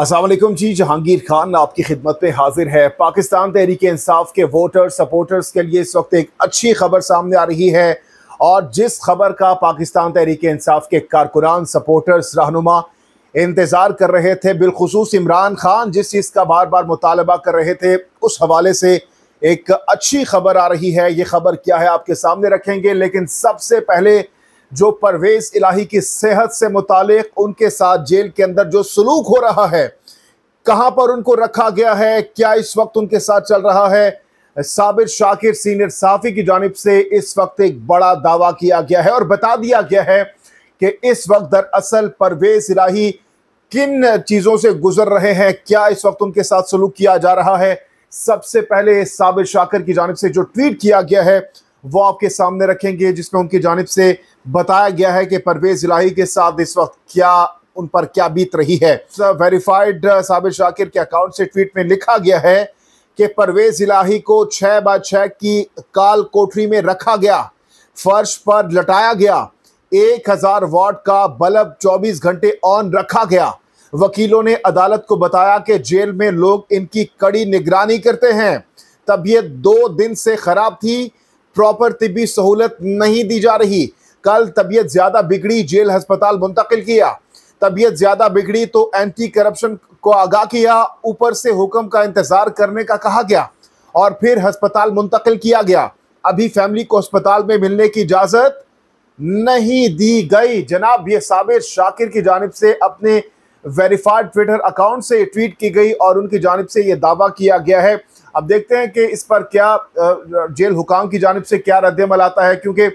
असलम जी जहांगीर खान आपकी खिदमत में हाजिर है पाकिस्तान तहरीक इंसाफ के वोटर सपोर्टर्स के लिए इस वक्त एक अच्छी खबर सामने आ रही है और जिस खबर का पाकिस्तान तहरीक इंसाफ के कारकुनान सपोर्टर्स रहनुमा इंतज़ार कर रहे थे बिलखसूस इमरान खान जिस चीज़ का बार बार मुतालबा कर रहे थे उस हवाले से एक अच्छी खबर आ रही है ये खबर क्या है आपके सामने रखेंगे लेकिन सबसे पहले जो परवेज़ इलाही की सेहत से मुतालिक उनके साथ जेल के अंदर जो सलूक हो रहा है कहाँ पर उनको रखा गया है क्या इस वक्त उनके साथ चल रहा है साबिर शाकिर सीनियर साफ़ी की जानब से इस वक्त एक बड़ा दावा किया गया है और बता दिया गया है कि इस वक्त दरअसल परवेज़ इलाही किन चीज़ों से गुजर रहे हैं क्या इस वक्त उनके साथ सलूक किया जा रहा है सबसे पहले साबिर शाकिर की जानब से जो ट्वीट किया गया है वो आपके सामने रखेंगे जिसमें उनकी जानब से बताया गया है कि परवेज इलाही के साथ इस वक्त क्या उन पर क्या बीत रही है वेरीफाइड uh, साबिर शाकिर के अकाउंट से ट्वीट में लिखा गया है कि परवेज इलाही को छः बाय छः की काल कोठरी में रखा गया फर्श पर लटाया गया एक हज़ार वाट का बल्ब चौबीस घंटे ऑन रखा गया वकीलों ने अदालत को बताया कि जेल में लोग इनकी कड़ी निगरानी करते हैं तबीयत दो दिन से खराब थी प्रॉपर तिबी सहूलत नहीं दी जा रही कल तबीयत ज़्यादा बिगड़ी जेल हस्पताल मुंतकिल किया तबीयत ज़्यादा बिगड़ी तो एंटी करप्शन को आगाह किया ऊपर से हुक्म का इंतज़ार करने का कहा गया और फिर हस्पताल मुंतकिल किया गया अभी फैमिली को अस्पताल में मिलने की इजाज़त नहीं दी गई जनाब ये साबिर शाकिर की जानब से अपने वेरीफाइड ट्विटर अकाउंट से ट्वीट की गई और उनकी जानब से यह दावा किया गया है अब देखते हैं कि इस पर क्या जेल हुकाम की जानब से क्या रद्दमल आता है क्योंकि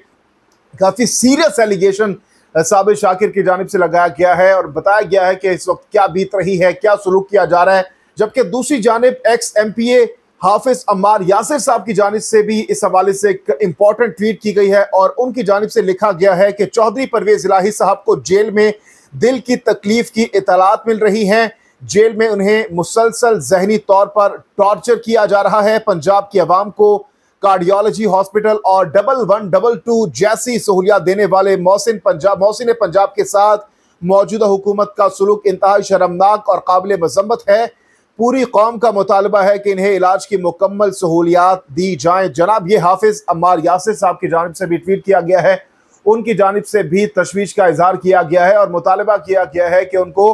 काफ़ी सीरियस एलिगेशन साबिर शाकिर की जानब से लगाया गया है और बताया गया है कि इस वक्त क्या बीत रही है क्या सलूक किया जा रहा है जबकि दूसरी जानब ex M P A Hafiz Ambar Yasir साहब की जानब से भी इस हवाले से एक इम्पॉर्टेंट ट्वीट की गई है और उनकी जानब से लिखा गया है कि चौधरी परवेज इलाही साहब को जेल में दिल की तकलीफ की इतलात मिल रही हैं जेल में उन्हें मुसलसल जहनी तौर पर टॉर्चर किया जा रहा है पंजाब की आवाम को कार्डियोलॉजी हॉस्पिटल और डबल वन डबल टू जैसी सहूलियात देने वाले मोहसिन पंजाब मोहसिन पंजाब के साथ मौजूदा हुकूमत का सलूक इंतहा शर्मनाक और काबिल मजम्मत है पूरी कौम का मुतालबा है कि इन्हें इलाज की मुकम्मल सहूलियात दी जाएँ जनाब ये हाफिज़ अम्मार यासिर साहब की जानब से भी ट्वीट किया गया है उनकी जानब से भी तशवीश का इजहार किया गया है और मुतालबा किया गया है कि उनको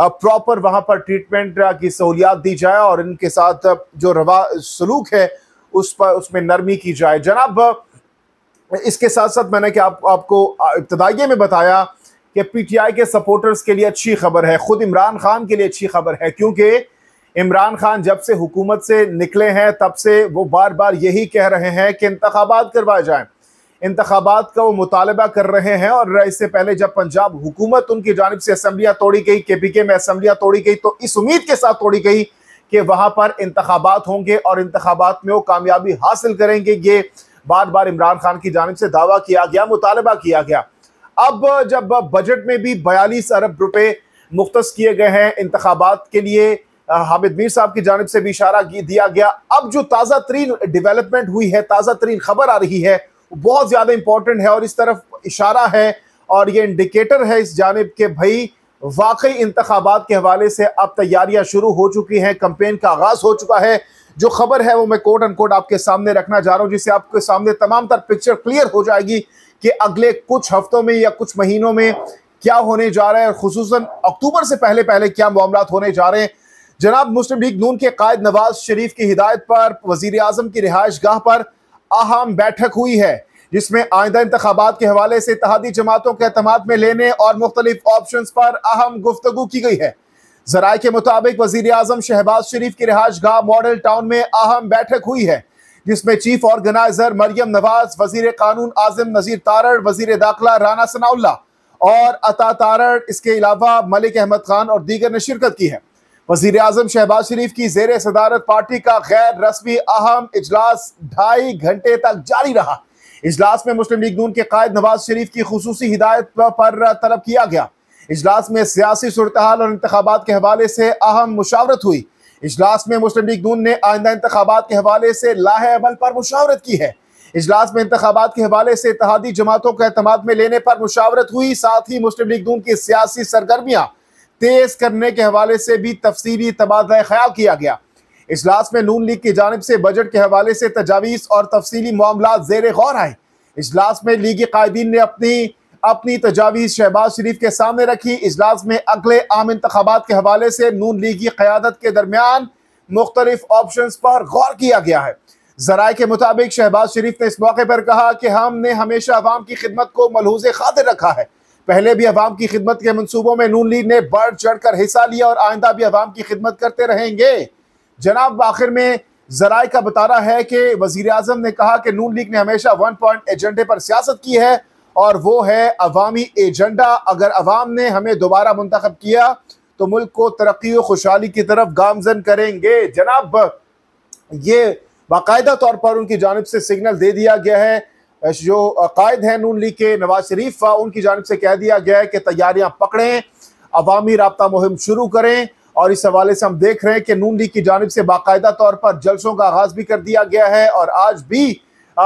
प्रॉपर वहां पर ट्रीटमेंट uh, की सहूलियात दी जाए और इनके साथ uh, जो रवा सलूक है उस पर उसमें नरमी की जाए जनाब uh, इसके साथ साथ मैंने कि आप आपको इब्तदाइये में बताया कि पीटीआई के सपोर्टर्स के लिए अच्छी खबर है ख़ुद इमरान खान के लिए अच्छी खबर है क्योंकि इमरान खान जब से हुकूमत से निकले हैं तब से वो बार बार यही कह रहे हैं कि इंतबात करवाए जाएं इंतबात का वो मुतालबा कर रहे हैं और इससे पहले जब पंजाब हुकूमत उनकी जानब से असम्बलियाँ तोड़ी गई के पी के में असम्बलियाँ तोड़ी गई तो इस उम्मीद के साथ तोड़ी गई कि वहाँ पर इंतबात होंगे और इंतबात में वो कामयाबी हासिल करेंगे ये बार बार इमरान खान की जानब से दावा किया गया मुतालबा किया गया अब जब बजट में भी बयालीस अरब रुपये मुख्त किए गए हैं इंतबात के लिए हामिद मीर साहब की जानब से भी इशारा दिया गया अब जो ताज़ा तरीन डिवेलपमेंट हुई है ताज़ा तरीन खबर आ रही है बहुत ज़्यादा इंपॉर्टेंट है और इस तरफ इशारा है और ये इंडिकेटर है इस जानब के भाई वाकई इंतबात के हवाले से अब तैयारियां शुरू हो चुकी हैं कंपेन का आगाज़ हो चुका है जो खबर है वो मैं कोट एंड कोट आपके सामने रखना चाह रहा हूँ जिससे आपके सामने तमाम तर पिक्चर क्लियर हो जाएगी कि अगले कुछ हफ्तों में या कुछ महीनों में क्या होने जा रहा है और खसूस अक्टूबर से पहले पहले क्या मामला होने जा रहे हैं जनाब मुस्लिम लीग नून के कायद नवाज शरीफ की हिदायत पर वजीर अजम की रिहाइश गाह पर अहम बैठक हुई है जिसमें आइंदा इंतबात के हवाले से इतिहादी जमातों के अहतमाद में लेने और मुख्तलिफ ऑप्शन पर अहम गुफ्तु की गई है जराये के मुताबिक वजीर अजम शहबाज शरीफ की रिहाइश गाह मॉडल टाउन में अहम बैठक हुई है जिसमें चीफ ऑर्गेनाइजर मरियम नवाज वजीर कानून आजम नज़ीर तारड़ वजीर दाखिला राना सनाउल्ला और अता तारड़ इसके अलावा मलिक अहमद खान और दीगर ने शिरकत की है वजीर अजम शहबाज शरीफ की जेर सदारत पार्टी का गैर रस्मी अहम इजलास ढाई घंटे तक जारी रहा इजलास में मुस्लिम लीग नून के कायद नवाज शरीफ की खसूसी हिदायत पर तलब किया गया इजलास में सियासी सूरत और इंतबात के हवाले से अहम मुशावरत हुई इजलास में मुस्लिम लीग नून ने आइंदा इंतबात के हवाले से लाह अमल पर मुशावरत की है इजलास में इंतबात के हवाले से इतिहादी जमातों को अहतमाद में लेने पर मुशावरत हुई साथ ही मुस्लिम लीग नून की सियासी सरगर्मियाँ तेज करने के हवाले से भी तफसी तबादला ख्याल किया गया इजलास में नून लीग की जानब से बजट के हवाले से तजावीज़ और तफसीली मामला जेर गौर आए इजलास में लीगी कायदीन ने अपनी अपनी तजावीज़ शहबाज शरीफ के सामने रखी इजलास में अगले आम इंतबात के हवाले से नून लीगी क्यादत के दरमियान मुख्तलिफ ऑप्शन पर गौर किया गया है जराये के मुताबिक शहबाज शरीफ ने इस मौके पर कहा कि हमने हमेशा आवाम की खिदमत को मलहूज खातिर रखा है पहले भी अवाम की खिदमत के मनसूबों में नून लीग ने बढ़ चढ़ कर हिस्सा लिया और आइंदा भी अवाम की खिदमत करते रहेंगे जनाब आखिर में जराय का रहा है कि वजीर अजम ने कहा कि नून लीग ने हमेशा वन पॉइंट एजेंडे पर सियासत की है और वो है अवामी एजेंडा अगर अवाम ने हमें दोबारा मंतखब किया तो मुल्क को तरक्की और खुशहाली की तरफ गामजन करेंगे जनाब ये बाकायदा तौर पर उनकी जानब से सिग्नल दे दिया गया है जो कायद हैं नून लीग के नवाज शरीफ उनकी जानब से कह दिया गया है कि तैयारियां पकड़ें अवामी रबता मुहिम शुरू करें और इस हवाले से हम देख रहे हैं कि नून लीग की जानब से बाकायदा तौर पर जलसों का आगाज भी कर दिया गया है और आज भी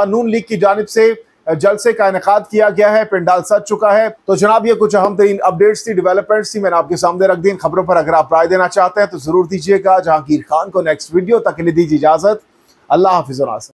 नून लीग की जानब से जलसे का इनका किया गया है पिंडाल सज चुका है तो जनाब ये कुछ अहम तरीन अपडेट्स थी डेवलपमेंट्स थी मैंने आपके सामने रख दी इन खबरों पर अगर आप राय देना चाहते हैं तो जरूर दीजिएगा जहांगीर खान को नेक्स्ट वीडियो तक ले दीजिए इजाजत अल्लाह हाफिज